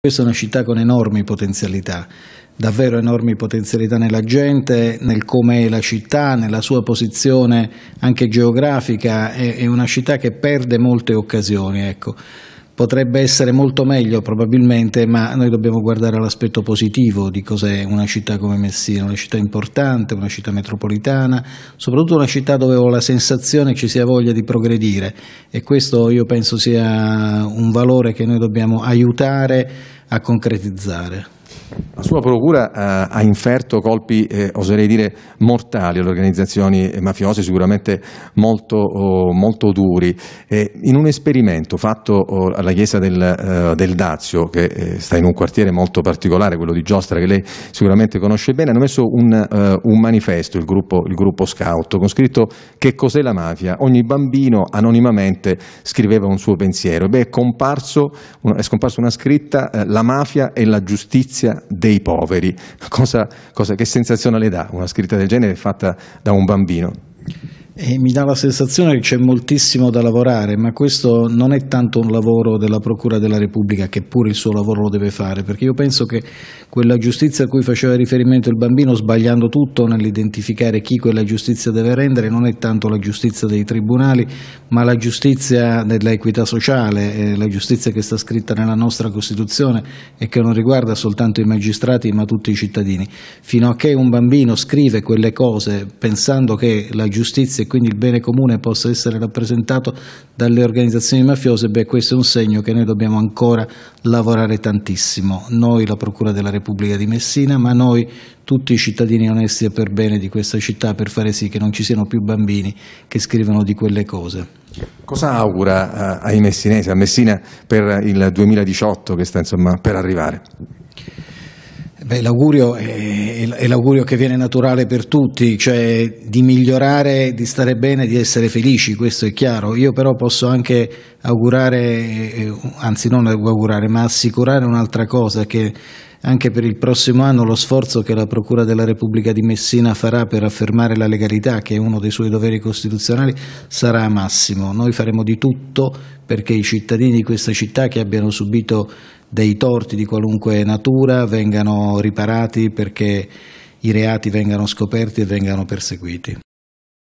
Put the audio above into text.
Questa è una città con enormi potenzialità, davvero enormi potenzialità nella gente, nel come è la città, nella sua posizione anche geografica, è una città che perde molte occasioni. Ecco potrebbe essere molto meglio probabilmente, ma noi dobbiamo guardare all'aspetto positivo di cos'è una città come Messina, una città importante, una città metropolitana, soprattutto una città dove ho la sensazione che ci sia voglia di progredire e questo io penso sia un valore che noi dobbiamo aiutare a concretizzare. La sua procura ha, eh, ha inferto colpi, eh, oserei dire, mortali alle organizzazioni eh, mafiose, sicuramente molto, oh, molto duri. Eh, in un esperimento fatto oh, alla chiesa del, eh, del Dazio, che eh, sta in un quartiere molto particolare, quello di Giostra, che lei sicuramente conosce bene, hanno messo un, un manifesto, il gruppo, il gruppo, Scout, con scritto Che cos'è la mafia? Ogni bambino anonimamente scriveva un suo pensiero. Beh, è, comparso, è scomparso una scritta, La mafia e la giustizia giustizia dei poveri. Cosa, cosa, che sensazione le dà una scritta del genere fatta da un bambino? E mi dà la sensazione che c'è moltissimo da lavorare, ma questo non è tanto un lavoro della Procura della Repubblica, che pure il suo lavoro lo deve fare, perché io penso che quella giustizia a cui faceva riferimento il bambino, sbagliando tutto nell'identificare chi quella giustizia deve rendere, non è tanto la giustizia dei tribunali, ma la giustizia dell'equità sociale, eh, la giustizia che sta scritta nella nostra Costituzione e che non riguarda soltanto i magistrati, ma tutti i cittadini. Fino a che un bambino scrive quelle cose pensando che la giustizia quindi il bene comune possa essere rappresentato dalle organizzazioni mafiose, beh questo è un segno che noi dobbiamo ancora lavorare tantissimo, noi la Procura della Repubblica di Messina, ma noi tutti i cittadini onesti e per bene di questa città per fare sì che non ci siano più bambini che scrivono di quelle cose. Cosa augura eh, ai messinesi, a Messina per il 2018 che sta insomma per arrivare? Beh, l'augurio è, è, l'augurio che viene naturale per tutti, cioè di migliorare, di stare bene, di essere felici, questo è chiaro. Io però posso anche augurare, eh, anzi non augurare, ma assicurare un'altra cosa, che anche per il prossimo anno lo sforzo che la Procura della Repubblica di Messina farà per affermare la legalità, che è uno dei suoi doveri costituzionali, sarà massimo. Noi faremo di tutto perché i cittadini di questa città che abbiano subito dei torti di qualunque natura vengano riparati perché i reati vengano scoperti e vengano perseguiti.